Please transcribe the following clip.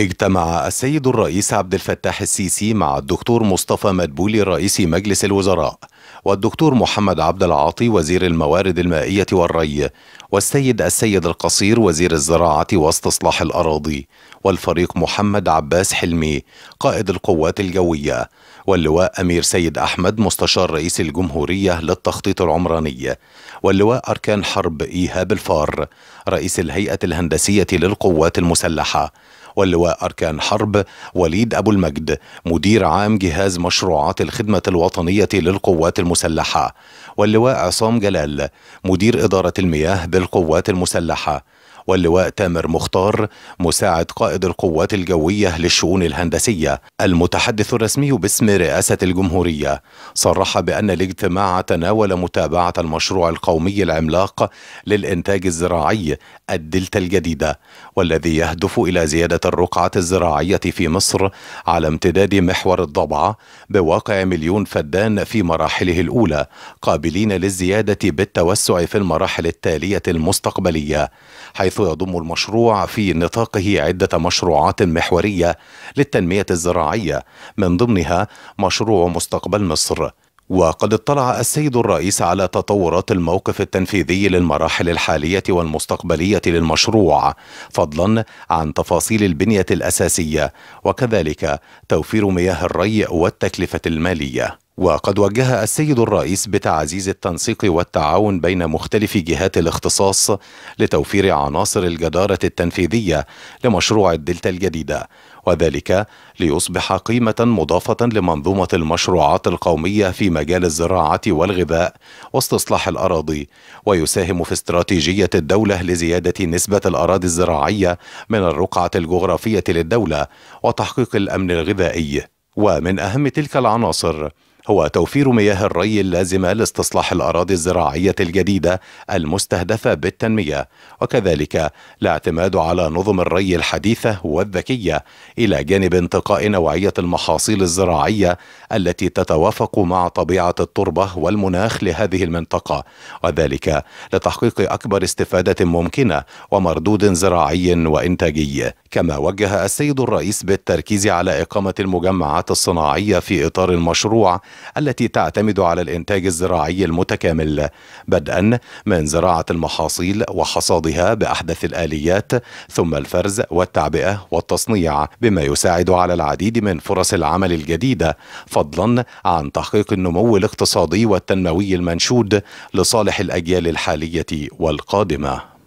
اجتمع السيد الرئيس عبد الفتاح السيسي مع الدكتور مصطفى مدبولي رئيس مجلس الوزراء والدكتور محمد عبد العاطي وزير الموارد المائية والري والسيد السيد القصير وزير الزراعة واستصلاح الأراضي والفريق محمد عباس حلمي قائد القوات الجوية واللواء أمير سيد أحمد مستشار رئيس الجمهورية للتخطيط العمراني واللواء أركان حرب إيهاب الفار رئيس الهيئة الهندسية للقوات المسلحة واللواء أركان حرب وليد أبو المجد مدير عام جهاز مشروعات الخدمة الوطنية للقوات المسلحة واللواء عصام جلال مدير إدارة المياه بالقوات المسلحة واللواء تامر مختار مساعد قائد القوات الجوية للشؤون الهندسية المتحدث الرسمي باسم رئاسة الجمهورية صرح بأن الاجتماع تناول متابعة المشروع القومي العملاق للإنتاج الزراعي الدلتا الجديدة والذي يهدف إلى زيادة الرقعة الزراعية في مصر على امتداد محور الضبعة بواقع مليون فدان في مراحله الأولى قابلين للزيادة بالتوسع في المراحل التالية المستقبلية حيث يضم المشروع في نطاقه عدة مشروعات محورية للتنمية الزراعية من ضمنها مشروع مستقبل مصر وقد اطلع السيد الرئيس على تطورات الموقف التنفيذي للمراحل الحالية والمستقبلية للمشروع فضلا عن تفاصيل البنية الأساسية وكذلك توفير مياه الري والتكلفة المالية وقد وجه السيد الرئيس بتعزيز التنسيق والتعاون بين مختلف جهات الاختصاص لتوفير عناصر الجدارة التنفيذية لمشروع الدلتا الجديدة وذلك ليصبح قيمة مضافة لمنظومة المشروعات القومية في مجال الزراعة والغذاء واستصلاح الأراضي ويساهم في استراتيجية الدولة لزيادة نسبة الأراضي الزراعية من الرقعة الجغرافية للدولة وتحقيق الأمن الغذائي ومن أهم تلك العناصر هو توفير مياه الري اللازمه لاستصلاح الاراضي الزراعيه الجديده المستهدفه بالتنميه وكذلك الاعتماد على نظم الري الحديثه والذكيه الى جانب انتقاء نوعيه المحاصيل الزراعيه التي تتوافق مع طبيعه التربه والمناخ لهذه المنطقه وذلك لتحقيق اكبر استفاده ممكنه ومردود زراعي وانتاجي كما وجه السيد الرئيس بالتركيز على اقامه المجمعات الصناعيه في اطار المشروع التي تعتمد على الإنتاج الزراعي المتكامل بدءا من زراعة المحاصيل وحصادها بأحدث الآليات ثم الفرز والتعبئة والتصنيع بما يساعد على العديد من فرص العمل الجديدة فضلا عن تحقيق النمو الاقتصادي والتنموي المنشود لصالح الأجيال الحالية والقادمة